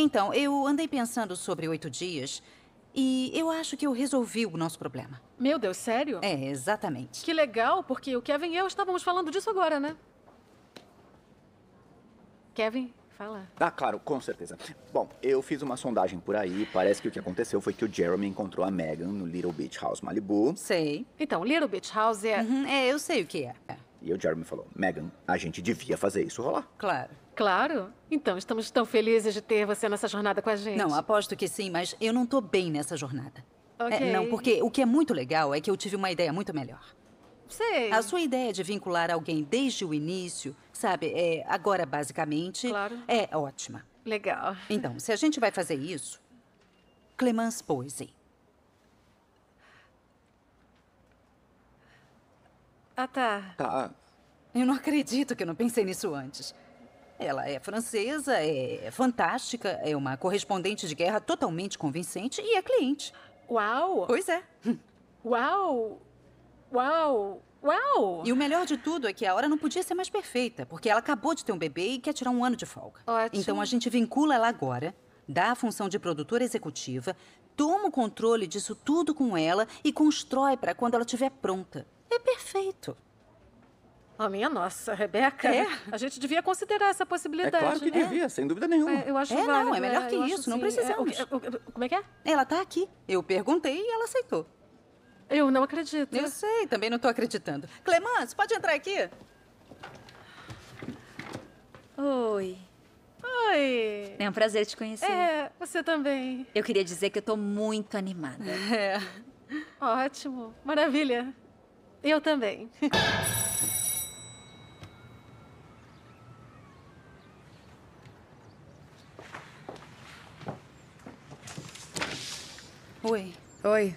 Então, eu andei pensando sobre oito dias e eu acho que eu resolvi o nosso problema. Meu Deus, sério? É, exatamente. Que legal, porque o Kevin e eu estávamos falando disso agora, né? Kevin, fala. Ah, claro, com certeza. Bom, eu fiz uma sondagem por aí. Parece que o que aconteceu foi que o Jeremy encontrou a Megan no Little Beach House Malibu. Sei. Então, Little Beach House é. Uhum, é, eu sei o que é. E o Jeremy falou: Megan, a gente devia fazer isso rolar. Claro. Claro. Então, estamos tão felizes de ter você nessa jornada com a gente. Não, aposto que sim, mas eu não tô bem nessa jornada. É, okay. É, não, porque o que é muito legal é que eu tive uma ideia muito melhor. Sei. A sua ideia de vincular alguém desde o início, sabe, é, agora basicamente, claro. é ótima. Legal. Então, se a gente vai fazer isso, Clemence Posey. Ah, tá. Tá. Eu não acredito que eu não pensei nisso antes. Ela é francesa, é, é fantástica, é uma correspondente de guerra totalmente convincente e é cliente. Uau! Pois é. Uau! Uau! Uau! E o melhor de tudo é que a hora não podia ser mais perfeita, porque ela acabou de ter um bebê e quer tirar um ano de folga. Ótimo. Então a gente vincula ela agora, dá a função de produtora executiva, toma o controle disso tudo com ela e constrói para quando ela estiver pronta. É perfeito. A minha nossa, Rebeca. É. A gente devia considerar essa é possibilidade. É claro que né? devia, é. sem dúvida nenhuma. É, eu acho é, válido, não, é melhor que isso, assim, não é, precisamos. O, o, como é que é? Ela está aqui. Eu perguntei e ela aceitou. Eu não acredito. Eu sei, também não estou acreditando. Clemence, pode entrar aqui? Oi. Oi. É um prazer te conhecer. É, você também. Eu queria dizer que eu tô muito animada. É. Ótimo. Maravilha. Eu também. Oi. Oi.